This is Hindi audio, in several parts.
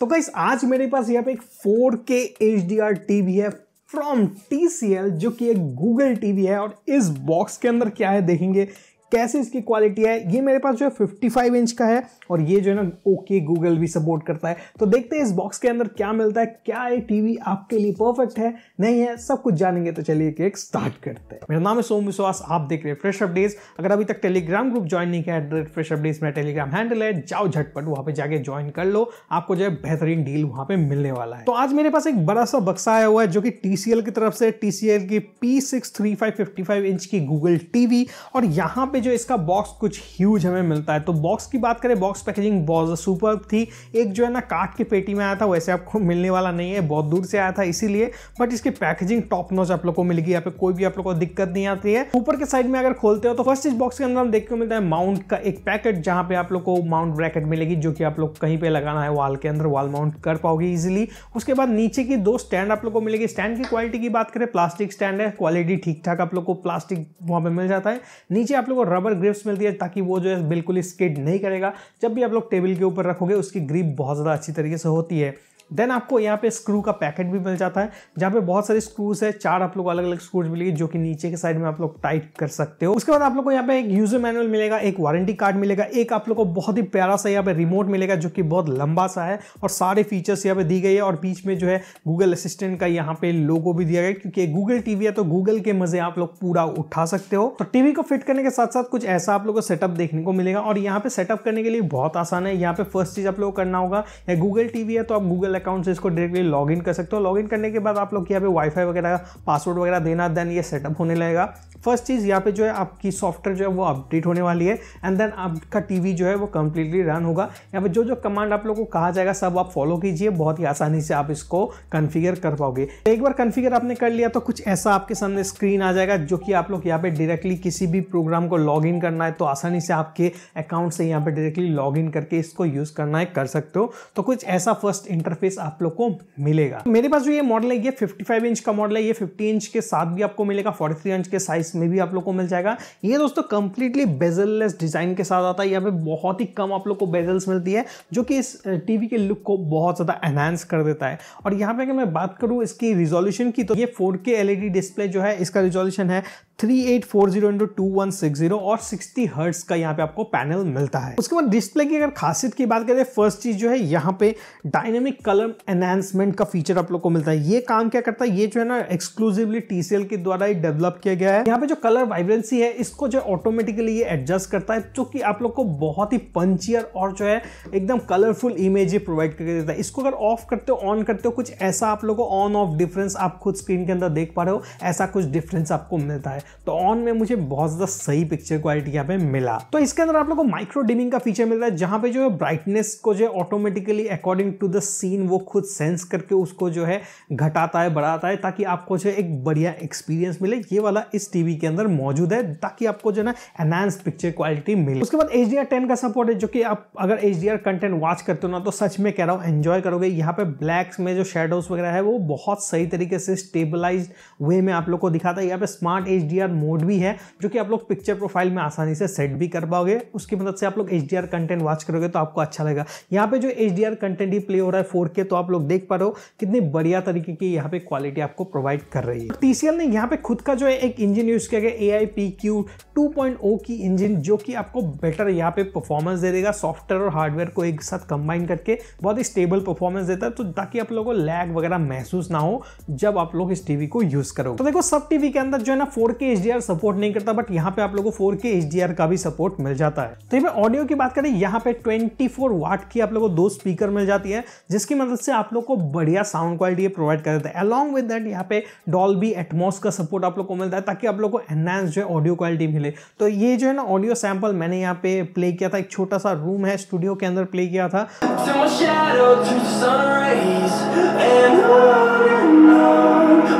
तो गाइस आज मेरे पास यहाँ पे एक 4K HDR टीवी है फ्रॉम TCL जो कि एक गूगल टीवी है और इस बॉक्स के अंदर क्या है देखेंगे कैसे इसकी क्वालिटी है ये मेरे पास जो है 55 इंच का है और ये जो है ना ओके गूगल भी सपोर्ट करता है तो देखते हैं इस बॉक्स के अंदर क्या मिलता है क्या ये टीवी आपके लिए परफेक्ट है नहीं है सब कुछ जानेंगे तो चलिए केक स्टार्ट करते हैं मेरा नाम है सोम विश्वास आप देख रहे हैं फ्रेश अपडेट्स अगर अभी तक टेलीग्राम ग्रुप ज्वाइन नहीं किया है फ्रेश अपडेट्स मेरा टेलीग्राम हैंडल है जाओ झटपट वहां पर जाके ज्वाइन कर लो आपको जो है बेहतरीन डील वहां पर मिलने वाला है तो आज मेरे पास एक बड़ा सा बक्सा आया हुआ है जो कि टीसीएल की तरफ से टीसीएल की पी सिक्स इंच की गूगल टीवी और यहाँ पे जो इसका बॉक्स कुछ ह्यूज हमें मिलता है तो बॉक्स की बात करें बॉक्स पैकेजिंग बहुत सुपर थी एक जो है ना काट की पेटी में आया था वैसे आपको मिलने वाला नहीं है बहुत दूर से आया था इसीलिए बट इसकी पैकेजिंग टॉप नॉच आप लोग को मिल गई यहाँ पे कोई भी आप लोग को दिक्कत नहीं आती है ऊपर के साइड में अगर खोलते हो तो फर्स्ट इस बॉक्स के अंदर हम देख को मिलता है माउंट का एक पैकेट जहाँ पे आप लोग को माउंट ब्रैकेट मिलेगी जो कि आप लोग कहीं पर लगाना है वाल के अंदर वाल माउंट कर पाओगे इजिली उसके बाद नीचे की दो स्टैंड आप लोग को मिलेगी स्टैंड की क्वालिटी की बात करें प्लास्टिक स्टैंड है क्वालिटी ठीक ठाक आप लोग को प्लास्टिक वहाँ पर मिल जाता है नीचे आप लोग को रबर ग्रिप्स मिलती है ताकि वो जो है बिल्कुल स्किड नहीं करेगा जब भी आप लोग टेबल के ऊपर रखोगे उसकी ग्रिप बहुत ज़्यादा अच्छी तरीके से होती है देन आपको यहाँ पे स्क्रू का पैकेट भी मिल जाता है जहाँ पे बहुत सारे स्क्रूज है चार आप लोग अलग अलग स्क्रूज मिलेगी जो कि नीचे के साइड में आप लोग टाइट कर सकते हो उसके बाद आप लोग को यहाँ पे एक यूजर मैनुअल मिलेगा एक वारंटी कार्ड मिलेगा एक आप लोग को बहुत ही प्यारा सा यहाँ पे रिमोट मिलेगा जो कि बहुत लंबा सा है और सारे फीचर्स यहाँ पे दी गई है और बीच में जो है गूगल असिस्टेंट का यहाँ पे लोगो भी दिया गया क्योंकि गूगल टीवी है तो गूगल के मजे आप लोग पूरा उठा सकते हो तो टीवी को फिट करने के साथ साथ कुछ ऐसा आप लोग को सेटअप देखने को मिलेगा और यहाँ पे सेटअप करने के लिए बहुत आसान है यहाँ पे फर्स्ट चीज आप लोग करना होगा गूगल टीवी है तो आप गूगल गूगल अकाउंट से इसको डायरेक्टली लॉग इन कर सकते हो लॉग इन करने के बाद आप लोग यहाँ पे वाईफाई वगैरह पासवर्ड वगैरह देना देन ये सेटअप होने लगेगा फर्स्ट चीज़ यहाँ पे जो है आपकी सॉफ्टवेयर जो है वो अपडेट होने वाली है एंड देन आपका टी जो है वो कम्प्लीटली रन होगा यहाँ पे जो जो कमांड आप लोग को कहा जाएगा सब आप फॉलो कीजिए बहुत ही आसानी से आप इसको कन्फिगर कर पाओगे तो एक बार कन्फिगर आपने कर लिया तो कुछ ऐसा आपके सामने स्क्रीन आ जाएगा जो कि आप लोग यहाँ पे डायरेक्टली किसी भी प्रोग्राम को लॉग इन करना है तो आसानी से आपके अकाउंट से यहाँ पे डायरेक्टली लॉग इन करके इसको यूज़ करना है कर सकते हो तो कुछ ऐसा फर्स्ट इंटरफेस इंटरफेस आप लोग को मिलेगा मेरे पास जो ये मॉडल है ये 55 इंच का मॉडल है ये 50 इंच के साथ भी आपको मिलेगा 43 इंच के साइज में भी आप लोग को मिल जाएगा ये दोस्तों कंप्लीटली बेजललेस डिजाइन के साथ आता है यहाँ पे बहुत ही कम आप लोग को बेजल्स मिलती है जो कि इस टीवी के लुक को बहुत ज़्यादा एनहांस कर देता है और यहाँ पे अगर मैं बात करूँ इसकी रिजोल्यूशन की तो ये फोर के डिस्प्ले जो है इसका रिजोल्यूशन है three eight four zero into two one six zero और सिक्सटी हर्ट्स का यहाँ पे आपको पैनल मिलता है उसके बाद डिस्प्ले की अगर खासियत की बात करें फर्स्ट चीज जो है यहाँ पे डायनेमिक कलर एनहेंसमेंट का फीचर आप लोग को मिलता है ये काम क्या करता है ये जो है ना एक्सक्लूसिवली टीसीएल के द्वारा ही डेवलप किया गया है यहाँ पे जो कलर वाइब्रेंसी है इसको जो ऑटोमेटिकली ये एडजस्ट करता है जो कि आप लोग को बहुत ही पंचियर और जो है एकदम कलरफुल इमेज प्रोवाइड करके देता है इसको अगर ऑफ करते हो ऑन करते हो कुछ ऐसा आप लोग को ऑन ऑफ डिफरेंस आप खुद स्क्रीन के अंदर देख पा रहे हो ऐसा कुछ डिफरेंस आपको मिलता है तो ऑन में मुझे बहुत ज़्यादा सही पिक्चर क्वालिटी यहाँ पे मिला तो इसके अंदर आप लोग को माइक्रो डिमिंग का फीचर मिलता है जहां पे जो है ब्राइटनेस को जो है automatically according to the scene वो खुद सेंस करके उसको जो है घटाता है बढ़ाता है ताकि आपको जो है एक बढ़िया एक्सपीरियंस मिले ये वाला इस टीवी के अंदर मौजूद है ताकि आपको जो है ना एनहांस पिक्चर क्वालिटी मिले उसके बाद एच डी का सपोर्ट है जो कि आप अगर एच डी कंटेंट वॉच करते हो ना तो सच में कह रहा हूँ एंजॉय करोगे यहाँ पे ब्लैक्स में जो शेडोज वगैरह है वो बहुत सही तरीके से स्टेबलाइज वे में आप लोग को दिखाता है यहाँ पे स्मार्ट एच एच मोड भी है जो कि आप लोग पिक्चर प्रोफाइल में आसानी से सेट भी कर पाओगे उसकी मदद से आप लोग एच कंटेंट वॉच करोगे तो आपको अच्छा लगेगा यहाँ पे जो एच कंटेंट ही प्ले हो रहा है फोर तो आप लोग देख पा रहे हो कितनी बढ़िया तरीके की यहाँ पे क्वालिटी आपको प्रोवाइड कर रही है टीसीएल ने यहाँ पे खुद का जो है एक इंजन यूज किया गया A I P Q two point O की इंजन जो कि आपको बेटर यहाँ पे परफॉर्मेंस दे देगा सॉफ्टवेयर और हार्डवेयर को एक साथ कंबाइन करके बहुत ही स्टेबल परफॉर्मेंस देता है तो ताकि आप लोगों को लैग वगैरह महसूस ना हो जब आप लोग इस टीवी को यूज करो तो देखो सब टीवी के अंदर जो है ना फोर के एच सपोर्ट नहीं करता बट यहाँ पे आप लोगों को फोर के एच का भी सपोर्ट मिल जाता है तो ये ऑडियो की बात करें यहाँ पे 24 फोर वाट की आप लोगों को दो स्पीकर मिल जाती है जिसकी मदद से आप लोग को बढ़िया साउंड क्वालिटी प्रोवाइड कर देता है अलॉन्ग विद दैट यहाँ पे डॉल्बी एटमोस का सपोर्ट आप लोग को मिलता है ताकि आप लोग को एनहांस जो है ऑडियो क्वालिटी मिले तो ये जो है ना ऑडियो सैम्पल मैंने यहाँ पे प्ले किया था एक छोटा सा रूम है स्टूडियो के अंदर प्ले किया था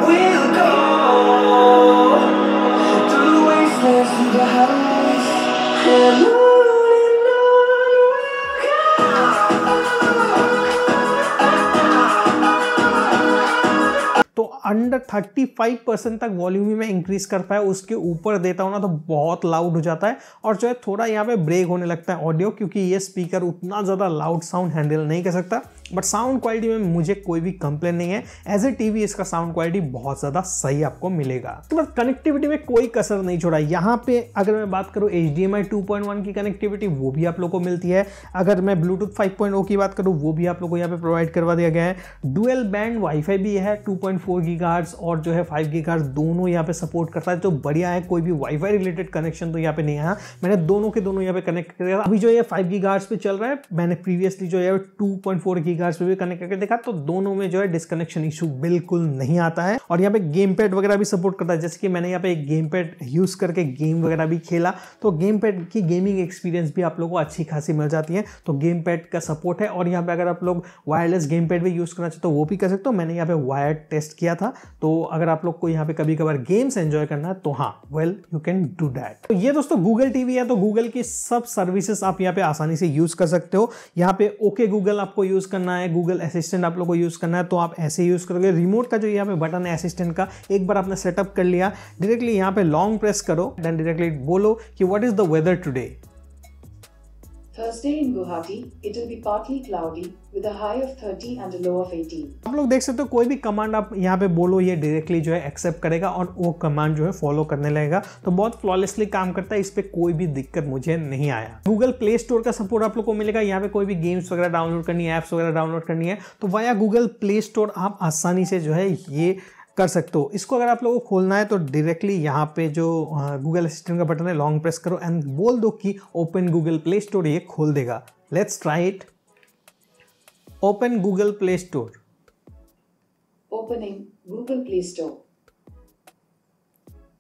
We'll go. तो अंडर 35 परसेंट तक वॉल्यूम ही मैं इंक्रीज कर पाया उसके ऊपर देता हूँ ना तो बहुत लाउड हो जाता है और जो है थोड़ा यहाँ पे ब्रेक होने लगता है ऑडियो क्योंकि ये स्पीकर उतना ज़्यादा लाउड साउंड हैंडल नहीं कर सकता बट साउंड क्वालिटी में मुझे कोई भी कंप्लेन नहीं है एज ए टीवी इसका साउंड क्वालिटी बहुत ज़्यादा सही आपको मिलेगा तो बाद कनेक्टिविटी में कोई कसर नहीं छोड़ा यहाँ पे अगर मैं बात करूँ एच डी की कनेक्टिविटी वो भी आप लोग को मिलती है अगर मैं ब्लूटूथ 5.0 की बात करूँ वो भी आप लोग को यहाँ पे प्रोवाइड करवा दिया गया है डुएल बैंड वाईफाई भी है टू पॉइंट और जो है 5 गी दोनों यहाँ पे सपोर्ट करता है तो बढ़िया है कोई भी वाईफाई रिलेटेड कनेक्शन तो यहाँ पे नहीं आया हाँ। मैंने दोनों के दोनों यहाँ पे कनेक्ट किया अभी जो है फाइव गी पे चल रहा है मैंने प्रीवियसली जो है टू पॉइंट कार्ड्स पे भी कनेक्ट करके देखा तो दोनों में जो है डिस्कनेक्शन इशू बिल्कुल नहीं आता है और यहाँ पे गेम पैड वगैरह भी सपोर्ट करता है जैसे कि मैंने यहाँ पे एक गेम पैड यूज़ करके गेम वगैरह भी खेला तो गेम पैड की गेमिंग एक्सपीरियंस भी आप लोग को अच्छी खासी मिल जाती है तो गेम पैड का सपोर्ट है और यहाँ पे अगर आप लोग वायरलेस गेम पैड भी यूज़ करना चाहते हो वो भी कर सकते हो मैंने यहाँ पे वायर टेस्ट किया था तो अगर आप लोग को यहाँ पे कभी कभार गेम्स एंजॉय करना है तो हाँ well you can do that तो ये दोस्तों गूगल टीवी है तो गूगल की सब सर्विसेस आप यहाँ पे आसानी से यूज़ कर सकते हो यहाँ पे ओके okay गूगल आपको यूज़ करना करना है गूगल असिस्टेंट आप लोग को यूज़ करना है तो आप ऐसे यूज़ करोगे रिमोट का जो यहाँ पे बटन है असिस्टेंट का एक बार आपने सेटअप कर लिया डायरेक्टली यहाँ पे लॉन्ग प्रेस करो देन डायरेक्टली बोलो कि what is the weather today 30 18. लोग देख सकते हो कोई भी कमांड आप पे बोलो ये डायरेक्टली जो है एक्सेप्ट करेगा और वो कमांड जो है फॉलो करने लगेगा तो बहुत फ्लॉलेसली काम करता है इस कोई भी दिक्कत मुझे नहीं आया गूगल प्ले स्टोर का सपोर्ट आप लोग को मिलेगा यहाँ पे कोई भी गेम्स वगैरह डाउनलोड करनी है वगैरह डाउनलोड करनी है तो वाया गूगल प्ले स्टोर आप आसानी से जो है ये कर सकते हो इसको अगर आप लोगों को खोलना है तो डायरेक्टली यहाँ पे जो गूगल असिस्टेंट का बटन है लॉन्ग प्रेस करो एंड बोल दो कि ओपन गूगल प्ले स्टोर ये खोल देगा let's try it open Google Play Store opening Google Play Store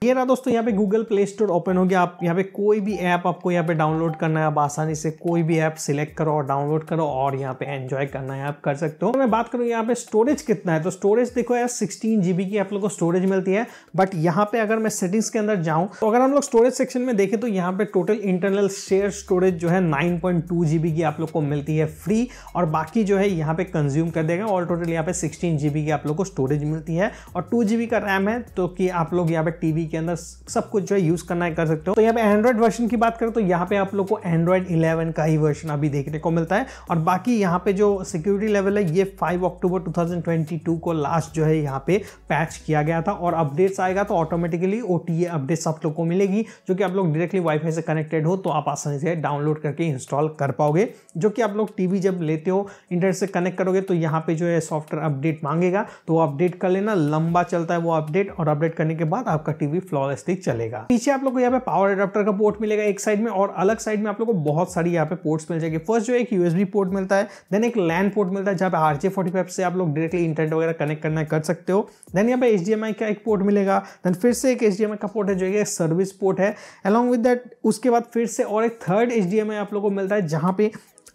ये रहा दोस्तों यहाँ पे गूगल प्ले स्टोर ओपन हो गया आप यहाँ पे कोई भी ऐप आपको यहाँ पे डाउनलोड करना है आप आसानी से कोई भी ऐप सिलेक्ट करो और डाउनलोड करो और यहाँ पे एंजॉय करना है आप कर सकते हो तो मैं बात करूँ यहाँ पे स्टोरेज कितना है तो स्टोरेज देखो यार सिक्सटीन जीबी की आप लोग को स्टोरेज मिलती है बट यहाँ पे अगर मैं सेटिंग्स के अंदर जाऊँ तो अगर हम लोग स्टोरेज सेक्शन में देखें तो यहाँ पे टोटल इंटरनल शेयर स्टोरेज जो है नाइन पॉइंट टू जीबी की आप लोग को मिलती है फ्री और बाकी जो है यहाँ पे कंज्यूम कर देगा और टोटल यहाँ पे सिक्सटीन जीबी की आप लोग को स्टोरेज मिलती है और टू जीबी का रैम है तो कि आप लोग यहाँ पे टीवी टी के अंदर सब कुछ जो है यूज़ करना है कर सकते हो तो यहाँ पे एंड्रॉइड वर्जन की बात करें तो यहाँ पे आप लोग को एंड्रॉइड इलेवन का ही वर्जन अभी देखने को मिलता है और बाकी यहाँ पे जो सिक्योरिटी लेवल है ये फाइव अक्टूबर टू को लास्ट जो है यहाँ पे पैच किया गया था और अपडेट्स आएगा तो ऑटोमेटिकली ओ टी अपडेट्स आप लोग को मिलेगी जो कि आप लोग डायरेक्टली वाईफाई से कनेक्टेड हो तो आप आसानी से डाउनलोड करके इंस्टॉल कर पाओगे जो कि आप लोग टीवी जब लेते हो इंटरनेट से कनेक्ट करोगे तो यहाँ पे जो है सॉफ्टवेयर अपडेट मांगेगा तो अपडेट कर लेना लंबा चलता है वो अपडेट और अपडेट करने के बाद आपका टीवी भी फ्लॉलेसली चलेगा पीछे आप लोग को यहाँ पे पावर एडाप्टर का पोर्ट मिलेगा एक साइड में और अलग साइड में आप लोग को बहुत सारी यहाँ पे पोर्ट्स मिल जाएगी फर्स्ट जो एक यूएसबी पोर्ट मिलता है देन एक लैंड पोर्ट मिलता है जहाँ पे आरजे से आप लोग डायरेक्टली इंटरनेट वगैरह कनेक्ट करना कर सकते हो देन यहाँ पे एच का एक पोर्ट मिलेगा देन फिर से एक एच का पोर्ट है जो कि सर्विस पोर्ट है अलॉन्ग विद दैट उसके बाद फिर से और एक थर्ड एच आप लोग को मिलता है जहाँ पे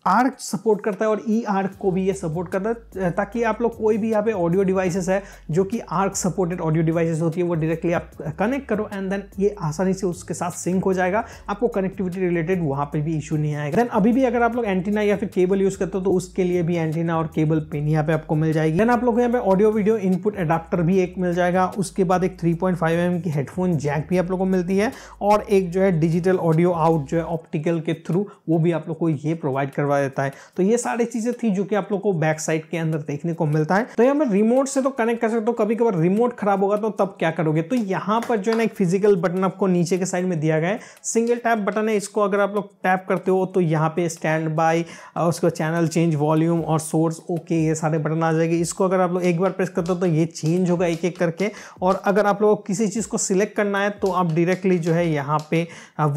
आर्क e सपोर्ट करता है और ई e आर्क को भी ये सपोर्ट करता है ताकि आप लोग कोई भी यहाँ पे ऑडियो डिवाइसेस है जो कि आर्क सपोर्टेड ऑडियो डिवाइसेस होती है वो डायरेक्टली आप कनेक्ट करो एंड देन ये आसानी से उसके साथ सिंक हो जाएगा आपको कनेक्टिविटी रिलेटेड वहाँ पर भी इशू नहीं आएगा देन अभी भी अगर आप लोग एंटीना या फिर केबल यूज़ करते हो तो उसके लिए भी एंटीना और केबल पिन यहाँ पे आपको मिल जाएगी देन आप लोग यहाँ पे ऑडियो वीडियो इनपुट अडाप्टर भी एक मिल जाएगा उसके बाद एक थ्री पॉइंट फाइव एम की हेडफोन जैक भी आप लोग को मिलती है और एक जो है डिजिटल ऑडियो आउट जो है ऑप्टिकल के थ्रू वो भी आप लोग को ये प्रोवाइड करवा करवा देता है तो ये सारी चीजें थी जो कि आप लोग को बैक साइड के अंदर देखने को मिलता है तो यहाँ पर रिमोट से तो कनेक्ट कर सकते हो कभी कभार रिमोट खराब होगा तो तब क्या करोगे तो यहाँ पर जो है ना एक फिजिकल बटन आपको नीचे के साइड में दिया गया है सिंगल टैप बटन है इसको अगर आप लोग टैप करते हो तो यहाँ पे स्टैंड बाय और उसका चैनल चेंज वॉल्यूम और सोर्स ओके ये सारे बटन आ जाएगी इसको अगर आप लोग एक बार प्रेस करते हो तो ये चेंज होगा एक एक करके और अगर आप लोग किसी चीज़ को सिलेक्ट करना है तो आप डायरेक्टली जो है यहाँ पे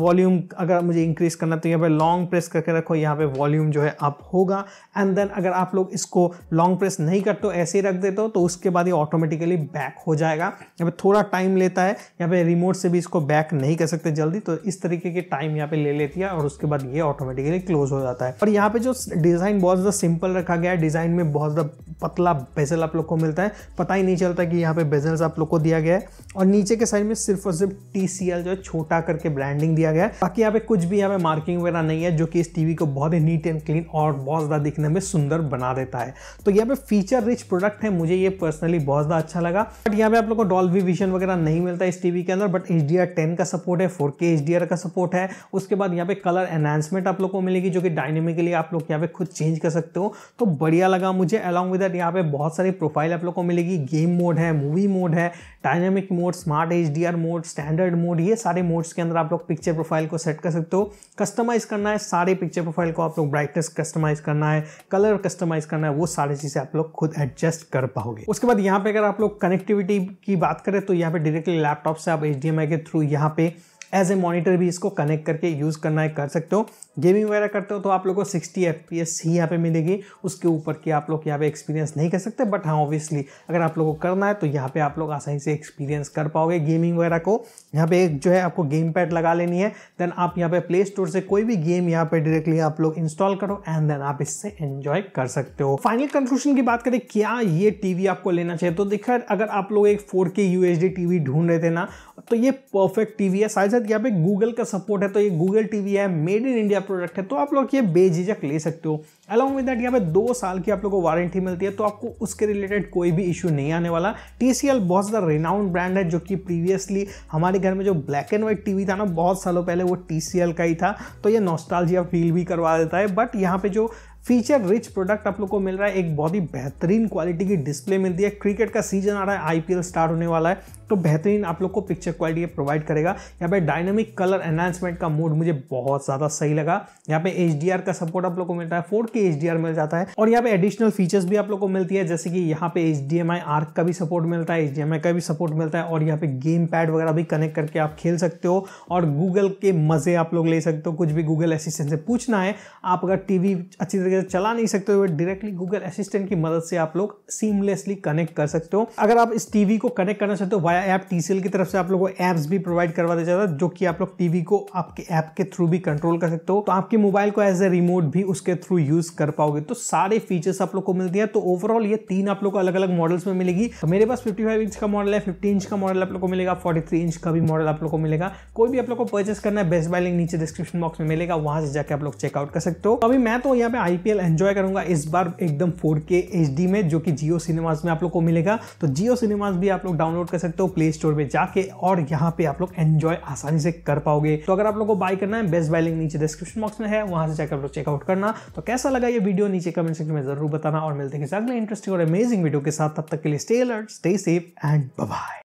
वॉल्यूम अगर मुझे इंक्रीज करना है तो यहाँ पे लॉन्ग प्रेस करके रखो यहाँ पे वॉल्यूम जो है अप होगा एंड देन अगर आप लोग इसको लॉन्ग प्रेस नहीं करते हो ऐसे ही रख देते हो तो उसके बाद ये ऑटोमेटिकली बैक हो जाएगा यहाँ पे थोड़ा टाइम लेता है यहाँ पे रिमोट से भी इसको बैक नहीं कर सकते जल्दी तो इस तरीके की टाइम यहाँ पे ले लेती है और उसके बाद ये ऑटोमेटिकली क्लोज हो जाता है और यहाँ पे जो डिज़ाइन बहुत ज़्यादा सिंपल रखा गया है डिज़ाइन में बहुत ज़्यादा पतला बेजल आप लोग को मिलता है पता ही नहीं चलता कि यहाँ पे बेजल आप लोग को दिया गया है और नीचे के साइड में सिर्फ और सिर्फ टी जो है छोटा करके ब्रांडिंग दिया गया है बाकी यहाँ पे कुछ भी यहाँ पे मार्किंग वगैरह नहीं है जो कि इस टीवी को बहुत ही नीट एंड क्लीन और बहुत ज़्यादा दिखने में सुंदर बना देता है तो यहाँ पे फीचर रिच प्रोडक्ट है मुझे ये पर्सनली बहुत ज़्यादा अच्छा लगा बट यहाँ पे आप लोग को डॉल्बी विजन वगैरह नहीं मिलता इस टीवी के अंदर बट एच डी का सपोर्ट है फोर के का सपोर्ट है उसके बाद यहाँ पे कलर एनहांसमेंट आप लोग को मिलेगी जो कि डायनेमिकली आप लोग यहाँ पे खुद चेंज कर सकते हो तो बढ़िया लगा मुझे अलॉन्ग विद यहाँ पे बहुत सारी प्रोफाइल आप लोग को मिलेगी गेम मोड है मूवी मोड है dynamic mode smart H D R mode standard mode ये सारे मोड्स के अंदर आप लोग पिक्चर प्रोफाइल को सेट कर सकते हो कस्टमाइज़ करना है सारे पिक्चर प्रोफाइल को आप लोग ब्राइटनेस कस्टमाइज करना है कलर कस्टमाइज करना है वो सारी चीज़ें आप लोग खुद एडजस्ट कर पाओगे उसके बाद यहाँ पे अगर आप लोग कनेक्टिविटी की बात करें तो यहाँ पे डायरेक्टली लैपटॉप से आप एच के थ्रू यहाँ पे एज ए मॉनिटर भी इसको कनेक्ट करके यूज़ करना है कर सकते हो गेमिंग वगैरह करते हो तो आप लोग को सिक्सटी एफ पी एस ही यहाँ पे मिलेगी उसके ऊपर की आप लोग यहाँ पे एक्सपीरियंस नहीं कर सकते बट हाँ ऑब्वियसली अगर आप लोग को करना है तो यहाँ पे आप लोग आसानी से एक्सपीरियंस कर पाओगे गेमिंग वगैरह को यहाँ पे एक जो है आपको गेम पैड लगा लेनी है देन आप यहाँ पे प्ले स्टोर से कोई भी गेम यहाँ पे डायरेक्टली आप लोग इंस्टॉल करो एंड देन आप इससे एंजॉय कर सकते हो फाइनल कंक्लूशन की बात करें क्या ये टीवी आपको लेना चाहिए तो देखा अगर आप लोग एक फोर के यूएसडी टीवी ढूंढ रहे थे ना तो ये परफेक्ट टीवी है साथ साथ साथ यहाँ पे गूगल का सपोर्ट है तो ये गूगल टीवी है मेड इन इंडिया प्रोडक्ट है तो आप लोग ये बेझिझक ले सकते हो अलॉन्ग विद दैट यहाँ पे दो साल की आप लोग को वारंटी मिलती है तो आपको उसके रिलेटेड कोई भी इशू नहीं आने वाला टी बहुत ज़्यादा रिनाउंड ब्रांड है जो कि प्रीवियसली हमारे घर में जो ब्लैक एंड व्हाइट टी था ना बहुत सालों पहले वो टी का ही था तो ये नॉस्टालजिया फील भी करवा देता है बट यहाँ पे जो फीचर रिच प्रोडक्ट आप लोग को मिल रहा है एक बहुत ही बेहतरीन क्वालिटी की डिस्प्ले मिलती है क्रिकेट का सीजन आ रहा है आईपीएल स्टार्ट होने वाला है तो बेहतरीन आप लोग को पिक्चर क्वालिटी प्रोवाइड करेगा यहाँ पे डायनामिक कलर एनहांसमेंट का मूड मुझे बहुत ज़्यादा सही लगा यहाँ पे एच का सपोर्ट आप लोग को मिलता है फोर के एच मिल जाता है और यहाँ पे एडिशनल फीचर्स भी आप लोग को मिलती है जैसे कि यहाँ पे एच डी आर्क का भी सपोर्ट मिलता है एच का भी सपोर्ट मिलता है और यहाँ पे गेम पैड वगैरह भी कनेक्ट करके आप खेल सकते हो और गूगल के मज़े आप लोग ले सकते हो कुछ भी गूगल असिस्टेंट से पूछना है आप अगर टीवी अच्छी तरीके से चला नहीं सकते हो डायरेक्टली गूगल असिस्टेंट की मदद से आप लोग सीमलेसली कनेक्ट कर सकते हो अगर आप इस टीवी को कनेक्ट करना चाहते हो वाया ऐप टी की तरफ से आप लोगों को ऐप्स भी प्रोवाइड करवा दिया जाता है जो कि आप लोग टीवी को आपके ऐप के थ्रू भी कंट्रोल कर सकते हो तो आपके मोबाइल को एज ए रिमोट भी उसके थ्रू यूज कर पाओगे तो सारे फीचर्स आप लोग को मिलते हैं तो ओवरऑल ये तीन आप लोग को अलग अलग मॉडल्स में मिलेगी तो मेरे पास फिफ्टी इंच का मॉडल है फिफ्टी इंच का मॉडल आप लोग को मिलेगा फोर्टी इंच का भी मॉडल आप लोग को मिलेगा कोई भी आप लोग को परचेस करना है बेस्ट बाय लिंक नीचे डिस्क्रिप्शन बॉक्स में मिलेगा वहां से जाकर आप लोग चेकआउट कर सकते हो तो अभी मैं तो यहाँ पे आईपीएल एंजॉय करूंगा इस बार एकदम फोर के में जो कि जियो सिनेमाज में आप लोग को मिलेगा तो जियो सिनेमाज भी आप लोग डाउनलोड कर सकते हो प्ले स्टोर में जाके और यहाँ पे आप लोग एंजॉय आसानी से कर पाओगे तो अगर आप लोग को बाय करना है बेस्ट बाय लिंक नीचे डिस्क्रिप्शन बॉक्स में है वहां से जाकर आप लोग चेकआउट करना तो कैसा लगा ये वीडियो नीचे कमेंट सेक्शन में जरूर बताना और मिलते हैं अगले इंटरेस्टिंग और अमेजिंग वीडियो के साथ तब तक के लिए stay alert stay safe and bye